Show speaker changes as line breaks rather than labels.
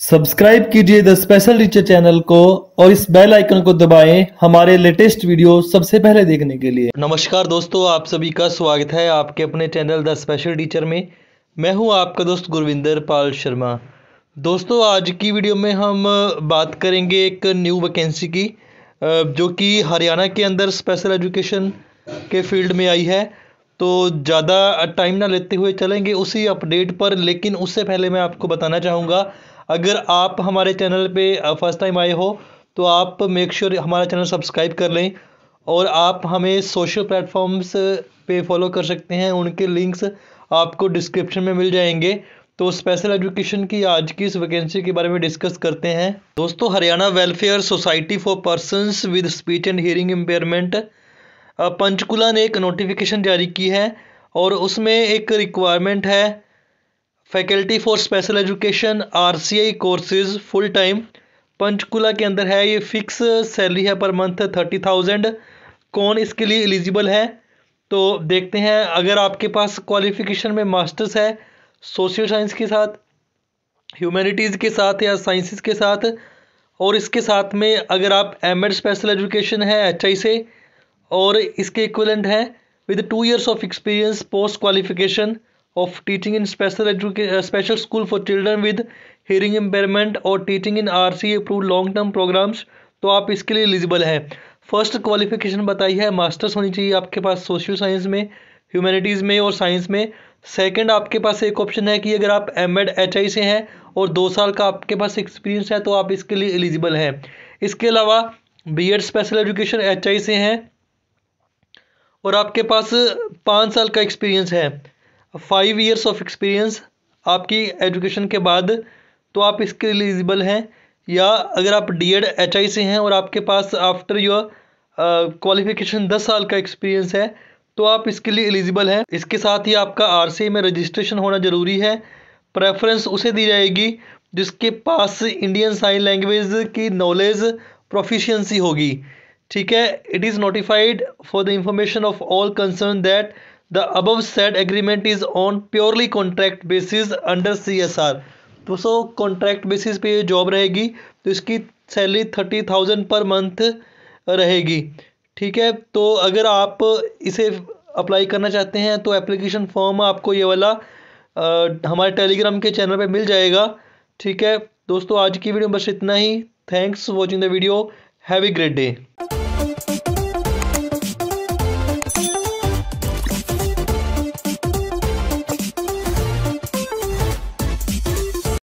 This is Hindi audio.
सब्सक्राइब कीजिए द स्पेशल टीचर चैनल को और इस बेल आइकन को दबाएं हमारे लेटेस्ट वीडियो सबसे पहले देखने के लिए नमस्कार दोस्तों आप सभी का स्वागत है आपके अपने चैनल द स्पेशल टीचर में मैं हूं आपका दोस्त गुरविंदर पाल शर्मा दोस्तों आज की वीडियो में हम बात करेंगे एक न्यू वैकेंसी की जो कि हरियाणा के अंदर स्पेशल एजुकेशन के फील्ड में आई है तो ज़्यादा टाइम ना लेते हुए चलेंगे उसी अपडेट पर लेकिन उससे पहले मैं आपको बताना चाहूँगा अगर आप हमारे चैनल पे फर्स्ट टाइम आए हो तो आप मेक श्योर sure हमारा चैनल सब्सक्राइब कर लें और आप हमें सोशल प्लेटफॉर्म्स पे फॉलो कर सकते हैं उनके लिंक्स आपको डिस्क्रिप्शन में मिल जाएंगे तो स्पेशल एजुकेशन की आज की इस वैकेंसी के बारे में डिस्कस करते हैं दोस्तों Haryana welfare society for persons with speech and hearing impairment Panchkula ने एक नोटिफिकेशन जारी की है और उसमें एक रिक्वायरमेंट है faculty for special education R C I courses full time Panchkula के अंदर है ये फिक्स सैलरी है पर मंथ थर्टी थाउजेंड कौन इसके लिए एलिजिबल है तो देखते हैं अगर आपके पास क्वालिफिकेशन में मास्टर्स है सोशल साइंस के साथ ह्यूमैनिटीज़ के साथ या साइंसिस के साथ और इसके साथ में अगर आप एम एड स्पेशल एजुकेशन है एच आई से और इसके इक्वलेंट हैं with two years of experience post qualification of teaching in special education uh, special school for children with hearing impairment और teaching in RC approved long term programs तो आप इसके लिए एलिजिबल हैं फर्स्ट क्वालिफिकेशन बताई है मास्टर्स होनी चाहिए आपके पास सोशल साइंस में ह्यूमैनिटीज़ में और साइंस में सेकंड आपके पास एक ऑप्शन है कि अगर आप एम एड एच आई से हैं और दो साल का आपके पास एक्सपीरियंस है तो आप इसके लिए एलिजिबल हैं इसके अलावा B Ed special education H I से हैं और आपके पास पाँच साल का एक्सपीरियंस है फाइव ईयर्स ऑफ एक्सपीरियंस आपकी एजुकेशन के बाद तो आप इसके लिए एलिजिबल हैं या अगर आप डी एड एच आई से हैं और आपके पास आफ्टर योर क्वालिफिकेशन दस साल का एक्सपीरियंस है तो आप इसके लिए एलिजिबल हैं इसके साथ ही आपका आर सी में रजिस्ट्रेशन होना ज़रूरी है प्रेफरेंस उसे दी जाएगी जिसके पास इंडियन साइन लैंग्वेज की नॉलेज प्रोफिशियंसी होगी ठीक है it is notified for the information of all concern that the The agreement is on purely contract basis under C S R तो सो कॉन्ट्रैक्ट बेसिस पे ये जॉब रहेगी तो इसकी salary thirty thousand per month रहेगी ठीक है तो अगर आप इसे अप्लाई करना चाहते हैं तो एप्लीकेशन फॉर्म आपको ये वाला आ, हमारे टेलीग्राम के चैनल पे मिल जाएगा ठीक है दोस्तों आज की वीडियो में बस इतना ही thanks watching the video have a great day